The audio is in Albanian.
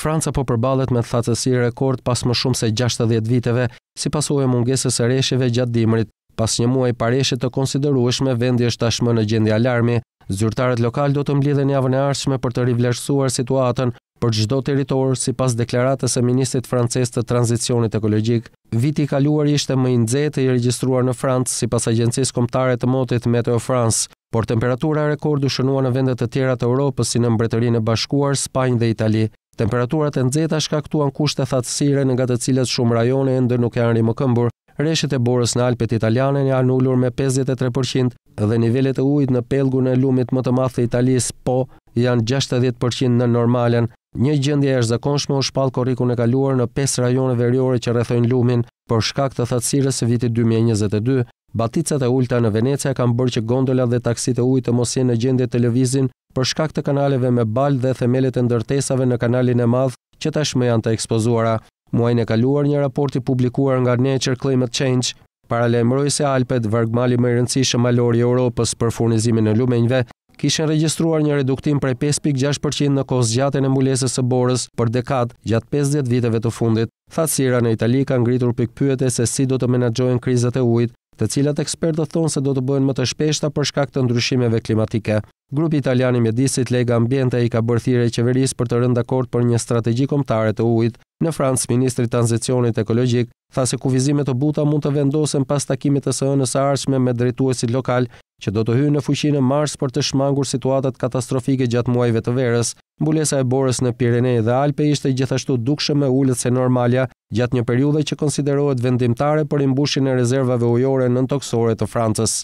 Franca po përbalet me thacësi rekord pas më shumë se 60 viteve, si e mungesës e reshjeve gjatë dimrit. Pas një muaj pareshe të konsiderueshme, vendi është tashmë në gjendje alarmi. Zyrtarët lokal do të një javën e ardhshme për të rivlerësuar situatën për çdo territor sipas deklaratës së ministrit francez të tranzicionit ekologjik. Viti i kaluar ishte më i nxehtë i regjistruar në Francë sipas agjencisë kombëtare të motit Meteo France, por temperatura rekord u shënua në vende të tjera të Europës si në Mbretërinë e Bashkuar, Spanjë dhe Itali. Temperaturat e nxehta shkaktuan kushte thatësire nga të cilat shumë rajone ende nuk janë më këmbur. Reshet e borës në Alpet italiane janë ulur me 53% dhe nivelet e ujit në pellgun e lumit më të madh të Italisë po janë 60% në normalen. Një gjendje e arzakonshme u shpall korrikun e kaluar në 5 rajone veriore që rrethojnë lumin për shkak të thatësirës së vitit 2022. Baticat e ulta në Venecia kanë bërë që gondola dhe taksitë e ujit të mos jenë në gjendje të lëvizin për shkak të kanaleve me balë dhe themelet e ndërtesave në kanalin e madh që tashmë janë të ekspozuara. Muajin e kaluar një raport i publikuar nga Nature Climate Change paralajmëroi se Alpet, vargmali më i rëndësishëm malor i Europës për furnizimin e lumenjve, kishen regjistruar një reduktim prej 5.6% në kohë zgjatjen e mbulesës së borës për dekadë gjatë 50 viteve të fundit. Thasira në Itali ka ngritur pikpyetje se si do të menaxhojnë krizat e ujit, të cilat ekspertët thonë se do të bëhen më të shpeshta për shkak të ndryshimeve klimatike. Grupi italian i mjedisit Lega Ambiente i ka bërthire i qeverisë për të rënë dakord për një strategji kombëtare të ujit. Në Francë, ministri i tranzicionit ekologjik tha se kufizimet të buta mund të vendosen pas takimit të së ënës së ardhshme me drejtuesit lokal që do të hyjë në fuqi në mars për të shmangur situatat katastrofike gjatë muajve të verës. Mbulesa e borës në Pirene dhe Alpe ishte gjithashtu dukshëm me ulët se normalja gjatë një periude që konsiderohet vendimtare për imbushin e rezervave ujore në toksore të Francës.